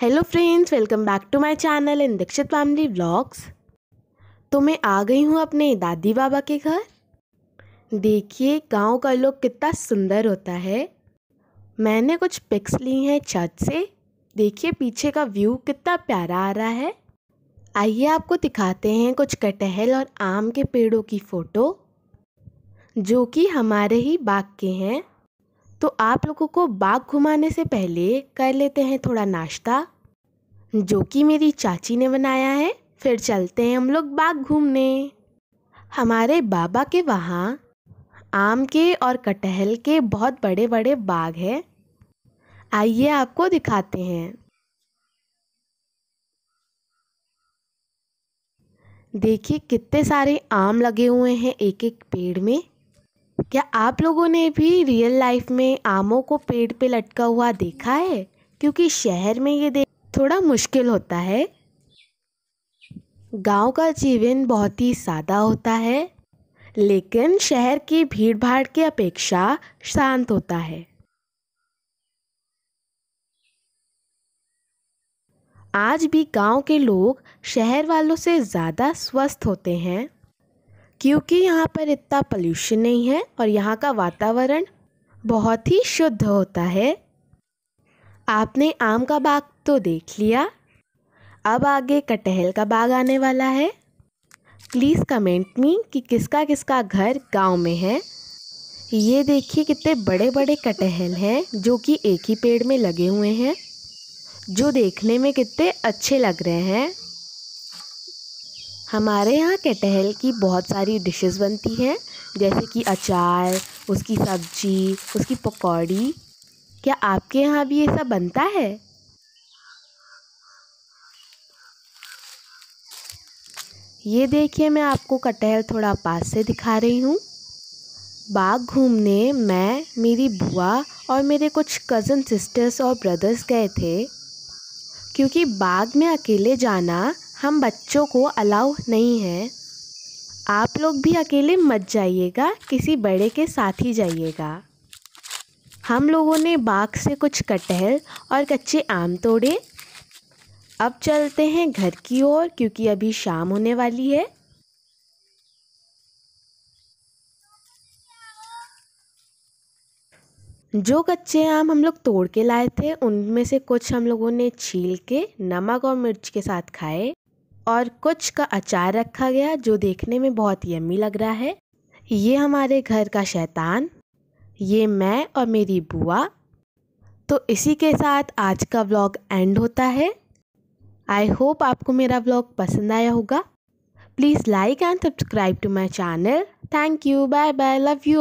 hello friends welcome back to my channel in Dikshit family vlogs तो मैं आ गई हूँ अपने दादी बाबा के घर देखिए गांव का लोग कितना सुंदर होता है मैंने कुछ पिक्स ली हैं छत से देखिए पीछे का व्यू कितना प्यारा आ रहा है आइए आपको दिखाते हैं कुछ कटहल और आम के पेड़ों की फ़ोटो जो कि हमारे ही बाग के हैं तो आप लोगों को बाग घुमाने से पहले कर लेते हैं थोड़ा नाश्ता जो कि मेरी चाची ने बनाया है फिर चलते हैं हम लोग बाग घूमने हमारे बाबा के वहाँ आम के और कटहल के बहुत बड़े बड़े बाग है आइए आपको दिखाते हैं देखिए कितने सारे आम लगे हुए हैं एक एक पेड़ में क्या आप लोगों ने भी रियल लाइफ में आमों को पेड़ पे लटका हुआ देखा है क्योंकि शहर में ये देख थोड़ा मुश्किल होता है गांव का जीवन बहुत ही सादा होता है लेकिन शहर की भीड़ भाड़ की अपेक्षा शांत होता है आज भी गांव के लोग शहर वालों से ज़्यादा स्वस्थ होते हैं क्योंकि यहाँ पर इतना पॉल्यूशन नहीं है और यहाँ का वातावरण बहुत ही शुद्ध होता है आपने आम का बाग तो देख लिया अब आगे कटहल का बाग आने वाला है प्लीज़ कमेंट मी कि किसका किसका घर गांव में है ये देखिए कितने बड़े बड़े कटहल हैं जो कि एक ही पेड़ में लगे हुए हैं जो देखने में कितने अच्छे लग रहे हैं हमारे यहाँ कटहल की बहुत सारी डिशेस बनती हैं जैसे कि अचार उसकी सब्ज़ी उसकी पकौड़ी क्या आपके यहाँ भी ये सब बनता है ये देखिए मैं आपको कटहल थोड़ा पास से दिखा रही हूँ बाग घूमने मैं मेरी बुआ और मेरे कुछ कज़न सिस्टर्स और ब्रदर्स गए थे क्योंकि बाग में अकेले जाना हम बच्चों को अलाउ नहीं है आप लोग भी अकेले मत जाइएगा किसी बड़े के साथ ही जाइएगा हम लोगों ने बाग से कुछ कटहल और कच्चे आम तोड़े अब चलते हैं घर की ओर क्योंकि अभी शाम होने वाली है जो कच्चे आम हम लोग तोड़ के लाए थे उनमें से कुछ हम लोगों ने छील के नमक और मिर्च के साथ खाए और कुछ का अचार रखा गया जो देखने में बहुत यम्मी लग रहा है ये हमारे घर का शैतान ये मैं और मेरी बुआ तो इसी के साथ आज का व्लॉग एंड होता है आई होप आपको मेरा व्लॉग पसंद आया होगा please like and subscribe to my channel thank you bye bye love you